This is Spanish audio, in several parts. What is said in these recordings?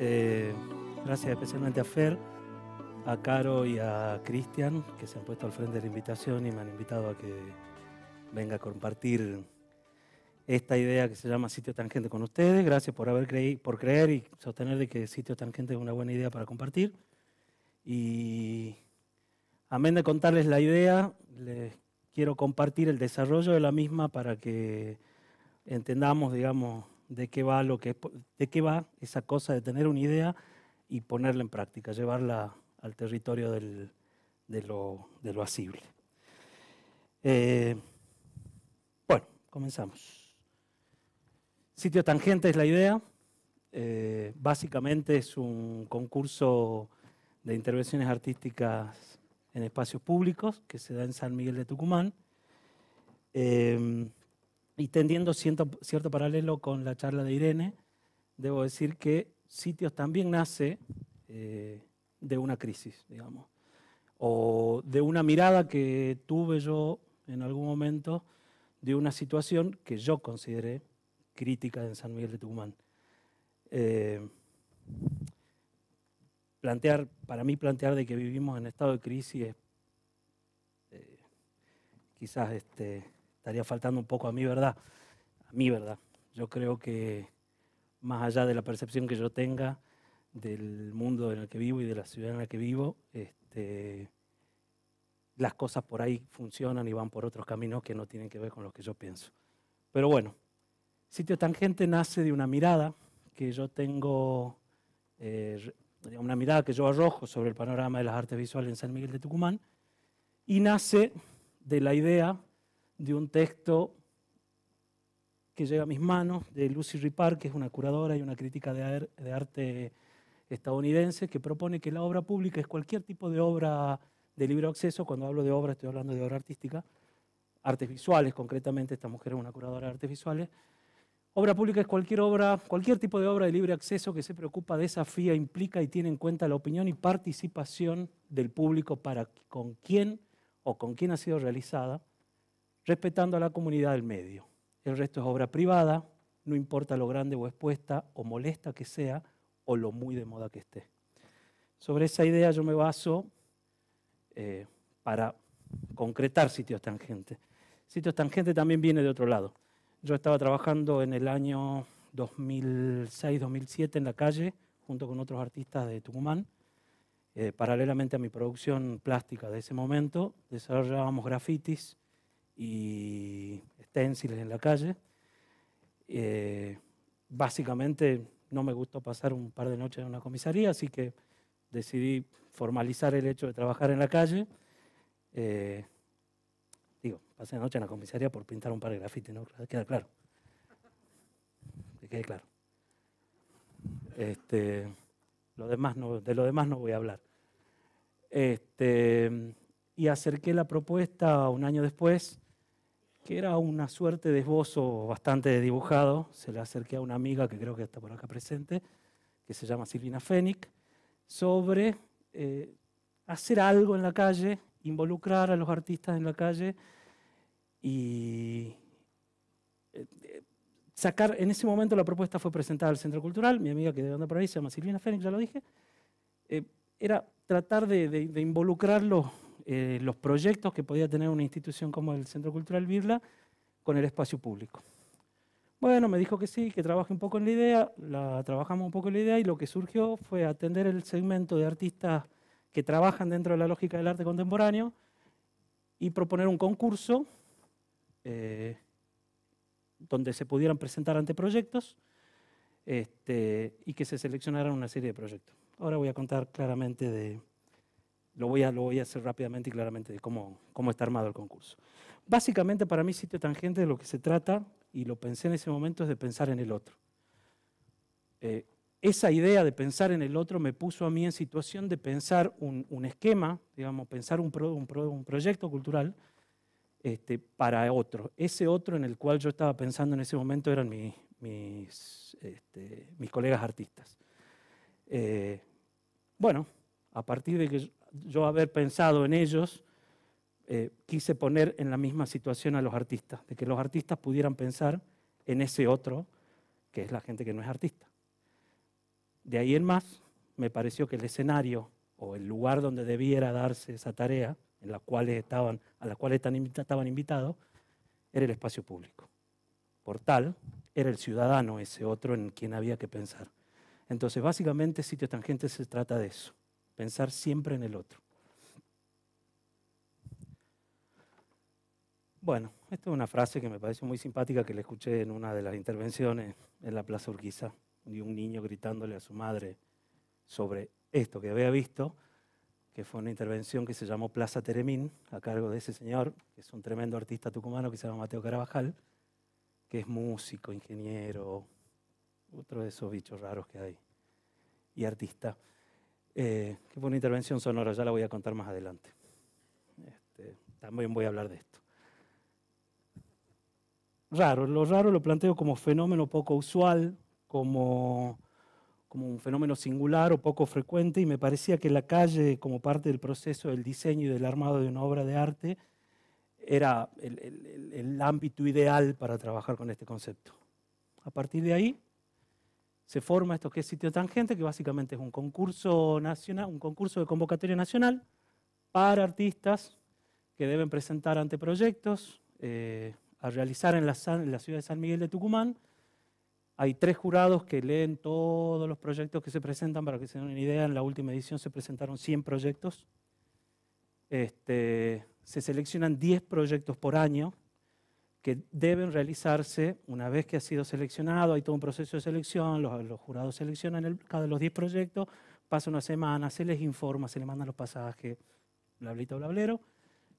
Eh, gracias. especialmente a Fer, a Caro y a Cristian, que se han puesto al frente de la invitación y me han invitado a que venga a compartir esta idea que se llama Sitio Tangente con ustedes. Gracias por haber por creer y sostener de que Sitio Tangente es una buena idea para compartir. Y amén de contarles la idea, les quiero compartir el desarrollo de la misma para que entendamos, digamos, de qué va lo que de qué va esa cosa de tener una idea y ponerla en práctica, llevarla al territorio de, lo, de, asible. Eh, bueno, comenzamos. Sitio Tangente es la idea. Eh, básicamente es un concurso de intervenciones artísticas en espacios públicos que se da en San Miguel de Tucumán. Eh, y tendiendo cierto, paralelo con la charla de Irene, debo decir que Sitios también nace eh, de una crisis, digamos, o de una mirada que tuve yo en algún momento de una situación que yo consideré crítica en San Miguel de Tucumán. Eh, plantear, para mí plantear de que vivimos en estado de crisis eh, quizás este, estaría faltando un poco a mi verdad. A mi verdad. Yo creo que más allá de la percepción que yo tenga del mundo en el que vivo y de la ciudad en la que vivo, este, las cosas por ahí funcionan y van por otros caminos que no tienen que ver con lo que yo pienso. Pero bueno, Sitio Tangente nace de una mirada que yo tengo, eh, una mirada que yo arrojo sobre el panorama de las artes visuales en San Miguel de Tucumán, y nace de la idea de un texto que llega a mis manos de Lucy Ripar, que es una curadora y una crítica de, arte estadounidense, que propone que la obra pública es cualquier tipo de obra de libre acceso. Cuando hablo de obra, estoy hablando de obra artística, artes visuales concretamente. Esta mujer es una curadora de artes visuales. Obra pública es cualquier obra, cualquier tipo de obra de libre acceso que se preocupa, desafía, implica y tiene en cuenta la opinión y participación del público para con quién o con quién ha sido realizada respetando a la comunidad del medio. El resto es obra privada, no importa lo grande o expuesta o molesta que sea o lo muy de moda que esté. Sobre esa idea yo me baso eh, para concretar sitios tangentes. Sitios tangentes también viene de otro lado. Yo estaba trabajando en el año 2006-2007 en la calle, junto con otros artistas de Tucumán. Eh, paralelamente a mi producción plástica de ese momento, desarrollábamos grafitis y esténciles en la calle. Eh, básicamente no me gustó pasar un par de noches en una comisaría, así que decidí formalizar el hecho de trabajar en la calle. Eh, digo, pasé la noche en la comisaría por pintar un par de grafitis, ¿no? Queda claro. Que claro. Este, lo demás de lo demás no voy a hablar. Este, y acerqué la propuesta un año después que era una suerte de esbozo bastante dibujado. Se le acerqué a una amiga que creo que está por acá presente, que se llama Silvina Fénix, sobre eh, hacer algo en la calle, involucrar a los artistas en la calle y eh, eh, sacar. En ese momento la propuesta fue presentada al Centro Cultural. Mi amiga que de anda por ahí se llama Silvina Fénix, ya lo dije. era tratar de, de, de eh, los proyectos que podía tener una institución como el Centro Cultural Birla con el espacio público. Bueno, me dijo que sí, que trabaje un poco en la idea, la trabajamos un poco en la idea y lo que surgió fue atender el segmento de artistas que trabajan dentro de la lógica del arte contemporáneo y proponer un concurso eh, donde se pudieran presentar anteproyectos este, y que se seleccionaran una serie de proyectos. Ahora voy a contar claramente de, lo voy a, lo voy a hacer rápidamente y claramente de cómo, cómo está armado el concurso. Básicamente para mí sitio tangente de lo que se trata, y lo pensé en ese momento, es de pensar en el otro. Eh, esa idea de pensar en el otro me puso a mí en situación de pensar un, esquema, digamos, pensar un, un, proyecto cultural este, para otro. Ese otro en el cual yo estaba pensando en ese momento eran mis, este, mis, colegas artistas. Eh, bueno, a partir de que yo haber pensado en ellos, eh, quise poner en la misma situación a los artistas, de que los artistas pudieran pensar en ese otro, que es la gente que no es artista. De ahí en más, me pareció que el escenario o el lugar donde debiera darse esa tarea, a la cual estaban invitados, era el espacio público. Por tal, era el ciudadano ese otro en quien había que pensar. Entonces, básicamente, Sitio Tangente se trata de eso pensar siempre en el otro. Bueno, esta es una frase que me parece muy simpática que le escuché en una de las intervenciones en la Plaza Urquiza, de un niño gritándole a su madre sobre esto que había visto, que fue una intervención que se llamó Plaza Teremín, a cargo de ese señor, que es un tremendo artista tucumano que se llama Mateo Carabajal, que es músico, ingeniero, otro de esos bichos raros que hay, y artista. Eh, qué buena intervención sonora, ya la voy a contar más adelante. Este, también voy a hablar de esto. Raro, lo raro lo planteo como fenómeno poco usual, como, como un fenómeno singular o poco frecuente, y me parecía que la calle, como parte del proceso del diseño y del armado de una obra de arte, era el ámbito ideal para trabajar con este concepto. A partir de ahí, se forma esto que es sitio tangente, que básicamente es un concurso nacional, un concurso de convocatoria nacional para artistas que deben presentar anteproyectos proyectos eh, a realizar en la, ciudad de San Miguel de Tucumán. Hay tres jurados que leen todos los proyectos que se presentan, para que se den una idea, en la última edición se presentaron 100 proyectos. Este, se seleccionan 10 proyectos por año, que deben realizarse una vez que ha sido seleccionado, hay todo un proceso de selección, los, jurados seleccionan el, de los 10 proyectos, pasa una semana, se les informa, se les mandan los pasajes, blablito, blablero,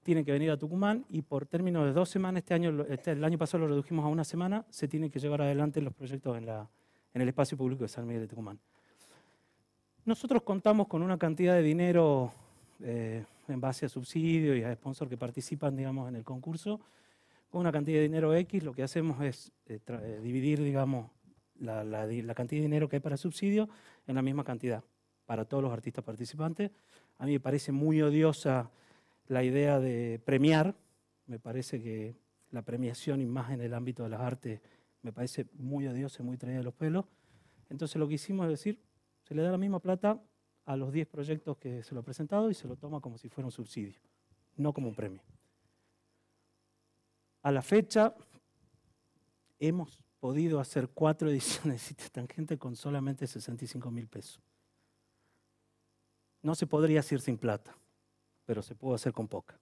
tienen que venir a Tucumán y por término de dos semanas, este año, este, el año pasado lo redujimos a una semana, se tienen que llevar adelante los proyectos en, la, el espacio público de San Miguel de Tucumán. Nosotros contamos con una cantidad de dinero eh, en base a subsidio y a sponsor que participan digamos, en el concurso, con una cantidad de dinero X, lo que hacemos es eh, eh, dividir, digamos, la, cantidad de dinero que hay para subsidio en la misma cantidad para todos los artistas participantes. A mí me parece muy odiosa la idea de premiar, me parece que la premiación y más en el ámbito de las artes me parece muy odiosa, y muy traída de los pelos. Entonces lo que hicimos es decir, se le da la misma plata a los 10 proyectos que se lo ha presentado y se lo toma como si fuera un subsidio, no como un premio. A la fecha hemos podido hacer cuatro ediciones de esta Tangente con solamente 65 mil pesos. No se podría hacer sin plata, pero se pudo hacer con poca.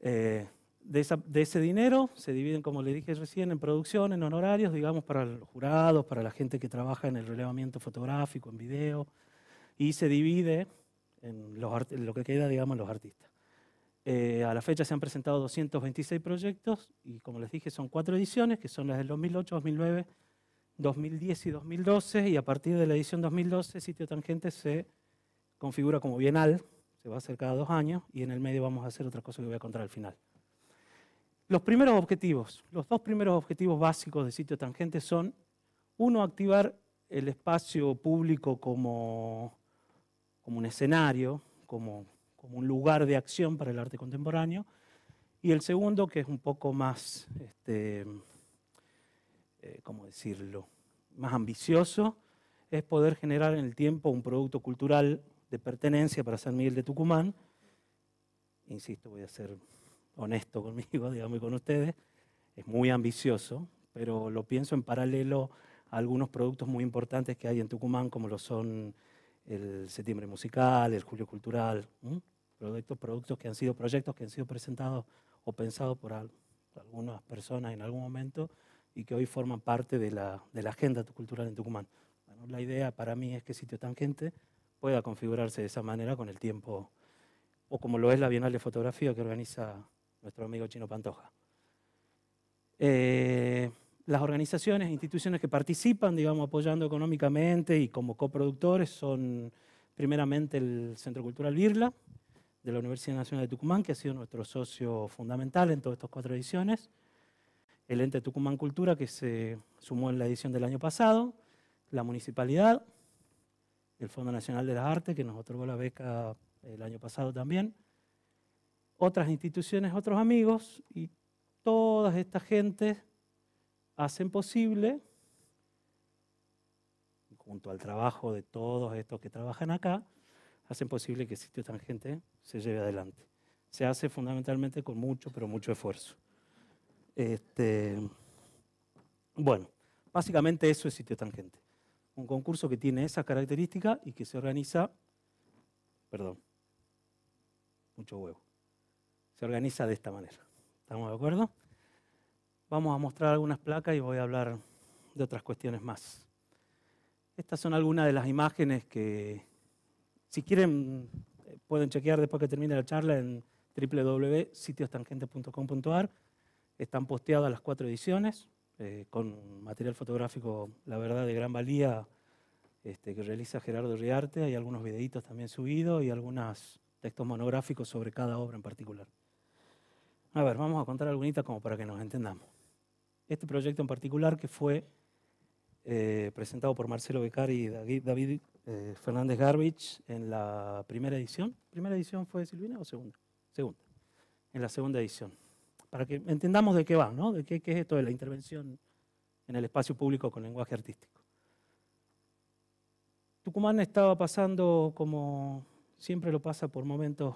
Eh, de, ese dinero se dividen, como le dije recién, en producción, en honorarios, digamos, para los jurados, para la gente que trabaja en el relevamiento fotográfico, en video, y se divide en, lo que queda, digamos, en los artistas. Eh, a la fecha se han presentado 226 proyectos y como les dije son cuatro ediciones, que son las del 2008, 2009, 2010 y 2012 y a partir de la edición 2012 Sitio Tangente se configura como bienal, se va a hacer cada dos años y en el medio vamos a hacer otra cosa que voy a contar al final. Los primeros objetivos, los dos primeros objetivos básicos de Sitio Tangente son, uno, activar el espacio público como, como un escenario, como como un lugar de acción para el arte contemporáneo, y el segundo, que es un poco más, este, eh, ¿cómo decirlo?, más ambicioso, es poder generar en el tiempo un producto cultural de pertenencia para San Miguel de Tucumán. Insisto, voy a ser honesto conmigo, digamos, y con ustedes. Es muy ambicioso, pero lo pienso en paralelo a algunos productos muy importantes que hay en Tucumán, como lo son el Septiembre Musical, el Julio Cultural productos, productos que han sido proyectos que han sido presentados o pensados por algunas personas en algún momento y que hoy forman parte de la, agenda cultural en Tucumán. la idea para mí es que Sitio Tangente pueda configurarse de esa manera con el tiempo, o como lo es la Bienal de Fotografía que organiza nuestro amigo Chino Pantoja. Eh, las organizaciones e instituciones que participan, digamos, apoyando económicamente y como coproductores son primeramente el Centro Cultural Virla, de la Universidad Nacional de Tucumán, que ha sido nuestro socio fundamental en todas estas cuatro ediciones, el ente Tucumán Cultura, que se sumó en la edición del año pasado, la municipalidad, el Fondo Nacional de las Artes, que nos otorgó la beca el año pasado también, otras instituciones, otros amigos, y toda esta gente hacen posible, junto al trabajo de todos estos que trabajan acá, hacen posible que Sitio Tangente se lleve adelante. Se hace fundamentalmente con mucho, pero mucho esfuerzo. Este, bueno, básicamente eso es Sitio Tangente. Un concurso que tiene esa característica y que se organiza, perdón, mucho huevo. Se organiza de esta manera. ¿Estamos de acuerdo? Vamos a mostrar algunas placas y voy a hablar de otras cuestiones más. Estas son algunas de las imágenes que, si quieren, eh, pueden chequear después que termine la charla en www.sitiostangente.com.ar. Están posteadas las cuatro ediciones, eh, con material fotográfico, la verdad, de gran valía, este, que realiza Gerardo Riarte. Hay algunos videitos también subidos y algunos textos monográficos sobre cada obra en particular. A ver, vamos a contar alguna como para que nos entendamos. Este proyecto en particular que fue eh, presentado por Marcelo Becari y David eh, Fernández Garvich en la primera edición. ¿Primera edición fue de Silvina o segunda? Segunda. En la segunda edición. Para que entendamos de qué va, ¿no? De qué, es esto de la intervención en el espacio público con lenguaje artístico. Tucumán estaba pasando, como siempre lo pasa por momentos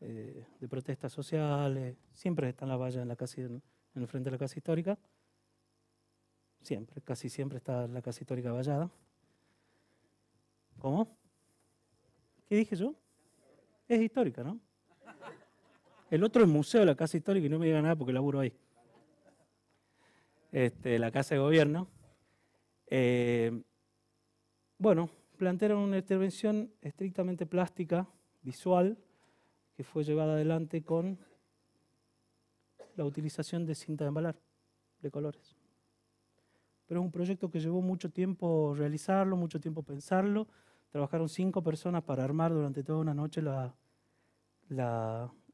eh, de protestas sociales, siempre están las vallas en, la casa, en el frente de la Casa Histórica, siempre, casi siempre está la Casa Histórica vallada. ¿Cómo? ¿Qué dije yo? Es histórica, ¿no? El otro es museo la Casa Histórica y no me llega nada porque laburo ahí. Este, la Casa de Gobierno. Eh, bueno, plantearon una intervención estrictamente plástica, visual, que fue llevada adelante con la utilización de cinta de embalar, de colores. Pero es un proyecto que llevó mucho tiempo realizarlo, mucho tiempo pensarlo, Trabajaron cinco personas para armar durante toda una noche la,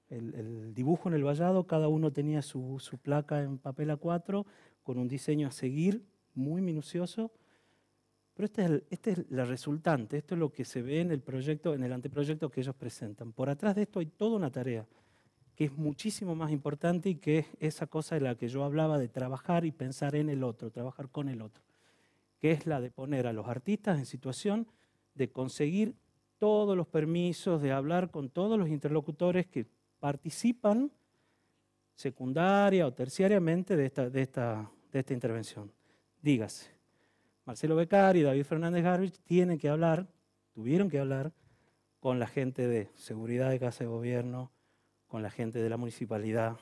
el, dibujo en el vallado. Cada uno tenía su, placa en papel A4 con un diseño a seguir muy minucioso. Pero esta es, este es la resultante, esto es lo que se ve en el proyecto, en el anteproyecto que ellos presentan. Por atrás de esto hay toda una tarea que es muchísimo más importante y que es esa cosa de la que yo hablaba de trabajar y pensar en el otro, trabajar con el otro, que es la de poner a los artistas en situación de conseguir todos los permisos, de hablar con todos los interlocutores que participan secundaria o terciariamente de esta, de esta, de esta intervención. Dígase, Marcelo Becar y David Fernández Garvich tienen que hablar, tuvieron que hablar con la gente de seguridad de casa de gobierno, con la gente de la municipalidad,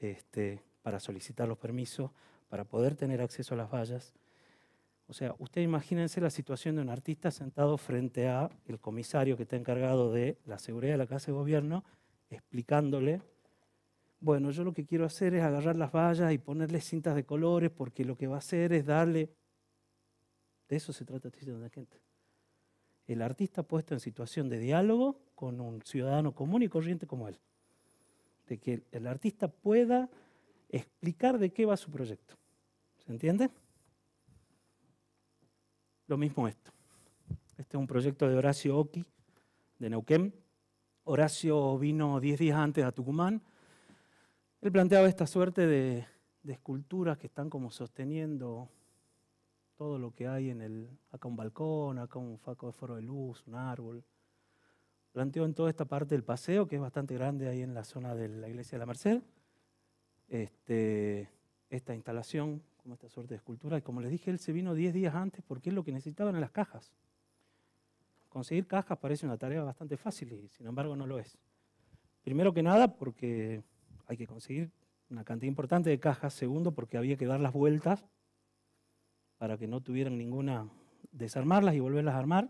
este, para solicitar los permisos, para poder tener acceso a las vallas. O sea, usted imagínense la situación de un artista sentado frente a el comisario que está encargado de la seguridad de la Casa de Gobierno, explicándole, bueno, yo lo que quiero hacer es agarrar las vallas y ponerle cintas de colores porque lo que va a hacer es darle... De eso se trata de la gente. El artista puesto en situación de diálogo con un ciudadano común y corriente como él. De que el artista pueda explicar de qué va su proyecto. ¿Se entiende? Lo mismo esto. Este es un proyecto de Horacio Oki, de Neuquén. Horacio vino diez días antes a Tucumán. Él planteaba esta suerte de, esculturas que están como sosteniendo todo lo que hay en el, acá un balcón, acá un faco de foro de luz, un árbol. Planteó en toda esta parte del paseo, que es bastante grande ahí en la zona de la iglesia de la Merced, este, esta instalación como esta suerte de escultura. Y como les dije, él se vino 10 días antes porque es lo que necesitaban en las cajas. Conseguir cajas parece una tarea bastante fácil y sin embargo no lo es. Primero que nada porque hay que conseguir una cantidad importante de cajas. Segundo, porque había que dar las vueltas para que no tuvieran ninguna, desarmarlas y volverlas a armar.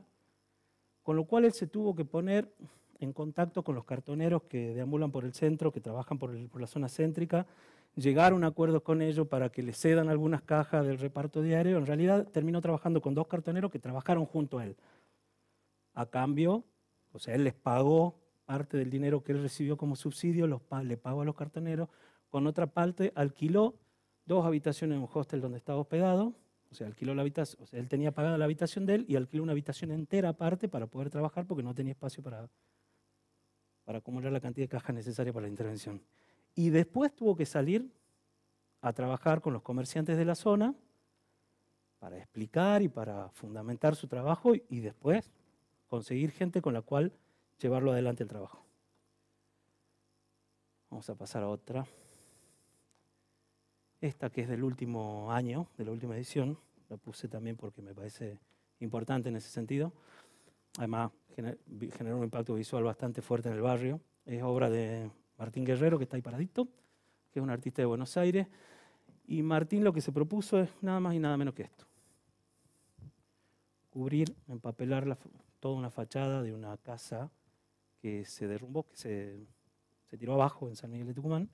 Con lo cual él se tuvo que poner en contacto con los cartoneros que deambulan por el centro, que trabajan por, por la zona céntrica llegar a un acuerdo con ellos para que le cedan algunas cajas del reparto diario, en realidad terminó trabajando con dos cartoneros que trabajaron junto a él. A cambio, o sea, él les pagó parte del dinero que él recibió como subsidio, le pagó a los cartoneros, con otra parte alquiló dos habitaciones en un hostel donde estaba hospedado, o sea, alquiló la habitación, o sea, él tenía pagada la habitación de él y alquiló una habitación entera aparte para poder trabajar porque no tenía espacio para, para acumular la cantidad de cajas necesaria para la intervención. Y después tuvo que salir a trabajar con los comerciantes de la zona para explicar y para fundamentar su trabajo y después conseguir gente con la cual llevarlo adelante el trabajo. Vamos a pasar a otra. Esta que es del último año, de la última edición, la puse también porque me parece importante en ese sentido. Además, generó un impacto visual bastante fuerte en el barrio. Es obra de Martín Guerrero, que está ahí paradito, que es un artista de Buenos Aires. Y Martín lo que se propuso es nada más y nada menos que esto. Cubrir, empapelar toda una fachada de una casa que se derrumbó, que se, tiró abajo en San Miguel de Tucumán.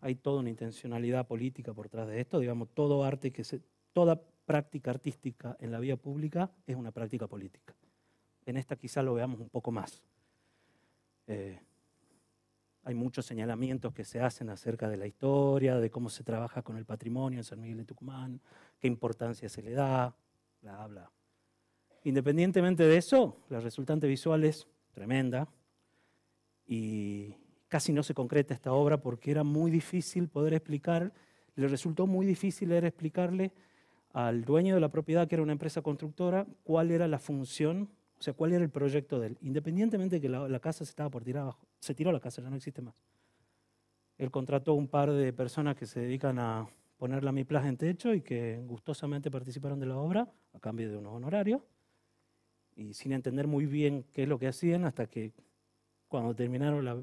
Hay toda una intencionalidad política por detrás de esto, digamos, todo arte que se, toda práctica artística en la vía pública es una práctica política. En esta quizá lo veamos un poco más. Eh, hay muchos señalamientos que se hacen acerca de la historia, de cómo se trabaja con el patrimonio en San Miguel de Tucumán, qué importancia se le da, bla, bla. Independientemente de eso, la resultante visual es tremenda y casi no se concreta esta obra porque era muy difícil poder explicar, le resultó muy difícil era explicarle al dueño de la propiedad, que era una empresa constructora, cuál era la función, o sea, cuál era el proyecto de él, independientemente de que la, la casa se estaba por tirar abajo se tiró la casa, ya no existe más. Él contrató un par de personas que se dedican a poner la Miplas en techo y que gustosamente participaron de la obra a cambio de unos honorarios y sin entender muy bien qué es lo que hacían hasta que cuando terminaron la,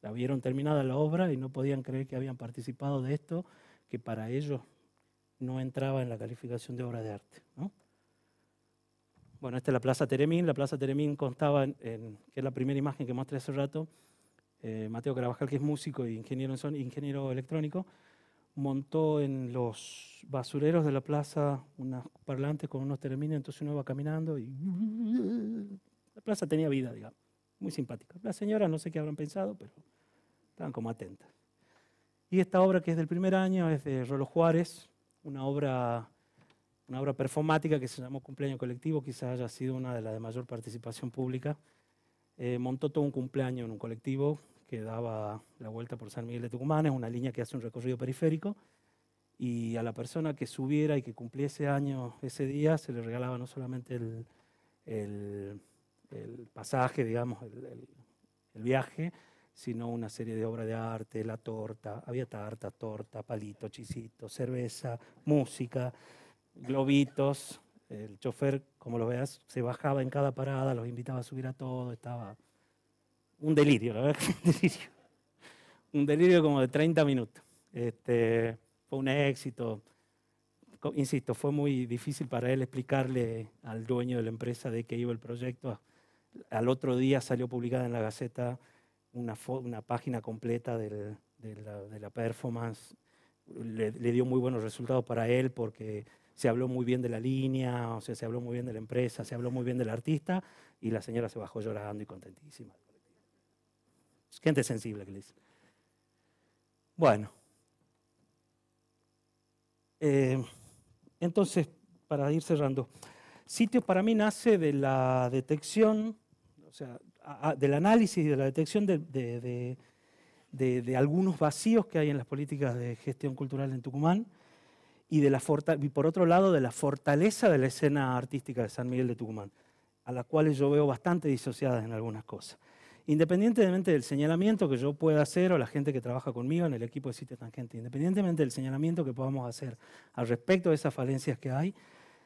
la vieron terminada la obra y no podían creer que habían participado de esto que para ellos no entraba en la calificación de obra de arte. ¿no? Bueno, esta es la Plaza Teremín. La Plaza Teremín constaba, en, que es la primera imagen que mostré hace rato, eh, Mateo Carabajal, que es músico e ingeniero, son, ingeniero electrónico, montó en los basureros de la plaza unas parlantes con unos teremines, entonces uno iba caminando y la plaza tenía vida, digamos, muy simpática. Las señoras no sé qué habrán pensado, pero estaban como atentas. Y esta obra que es del primer año es de Rolo Juárez, una obra una obra performática que se llamó Cumpleaños Colectivo, quizás haya sido una de las de mayor participación pública. Eh, montó todo un cumpleaños en un colectivo que daba la vuelta por San Miguel de Tucumán, es una línea que hace un recorrido periférico, y a la persona que subiera y que cumpliese año ese día se le regalaba no solamente el, el, el pasaje, digamos, el, el viaje, sino una serie de obras de arte, la torta, había tarta, torta, palito, chisito, cerveza, música globitos. El chofer, como lo veas, se bajaba en cada parada, los invitaba a subir a todo, estaba un delirio, la verdad que un delirio. Un delirio como de 30 minutos. Este, fue un éxito. Insisto, fue muy difícil para él explicarle al dueño de la empresa de qué iba el proyecto. Al otro día salió publicada en la Gaceta una, una página completa de, la, performance. le dio muy buenos resultados para él porque se habló muy bien de la línea, o sea, se habló muy bien de la empresa, se habló muy bien del artista y la señora se bajó llorando y contentísima. Gente sensible que le dice. Bueno. Eh, entonces, para ir cerrando, Sitio para mí nace de la detección, o sea, del análisis y de la detección de algunos vacíos que hay en las políticas de gestión cultural en Tucumán y, por otro lado de la fortaleza de la escena artística de San Miguel de Tucumán, a la cual yo veo bastante disociadas en algunas cosas. Independientemente del señalamiento que yo pueda hacer o la gente que trabaja conmigo en el equipo de Sitio Tangente, independientemente del señalamiento que podamos hacer al respecto de esas falencias que hay,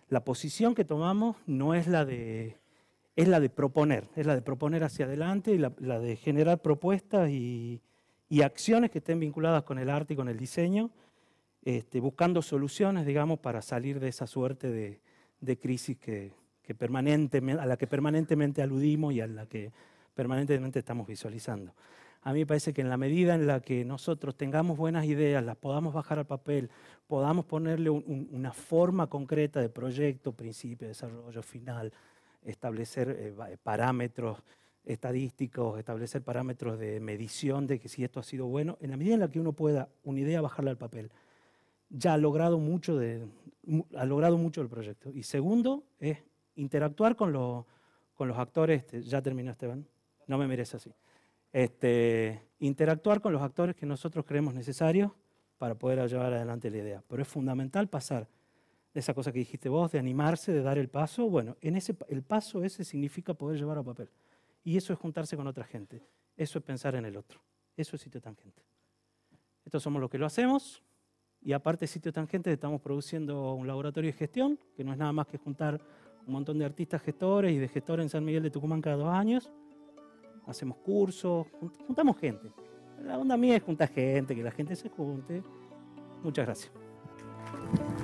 la posición que tomamos no es la de, es la de proponer, es la de proponer hacia adelante y la, de generar propuestas y acciones que estén vinculadas con el arte y con el diseño este, buscando soluciones, digamos, para salir de esa suerte de, crisis que, a la que permanentemente aludimos y a la que permanentemente estamos visualizando. A mí me parece que en la medida en la que nosotros tengamos buenas ideas, las podamos bajar al papel, podamos ponerle una forma concreta de proyecto, principio, desarrollo, final, establecer eh, parámetros estadísticos, establecer parámetros de medición de que si esto ha sido bueno, en la medida en la que uno pueda una idea bajarla al papel ya ha logrado mucho, ha logrado mucho el proyecto. Y segundo es interactuar con, los, actores, este, ya terminó Esteban, no me merece así, este, interactuar con los actores que nosotros creemos necesarios para poder llevar adelante la idea. Pero es fundamental pasar de esa cosa que dijiste vos, de animarse, de dar el paso. Bueno, en ese, el paso ese significa poder llevar a papel. Y eso es juntarse con otra gente. Eso es pensar en el otro. Eso es sitio tangente. Estos somos los que lo hacemos. Y aparte de Sitio Tangente estamos produciendo un laboratorio de gestión, que no es nada más que juntar un montón de artistas gestores y de gestores en San Miguel de Tucumán cada dos años. Hacemos cursos, juntamos gente. La onda mía es juntar gente, que la gente se junte. Muchas gracias.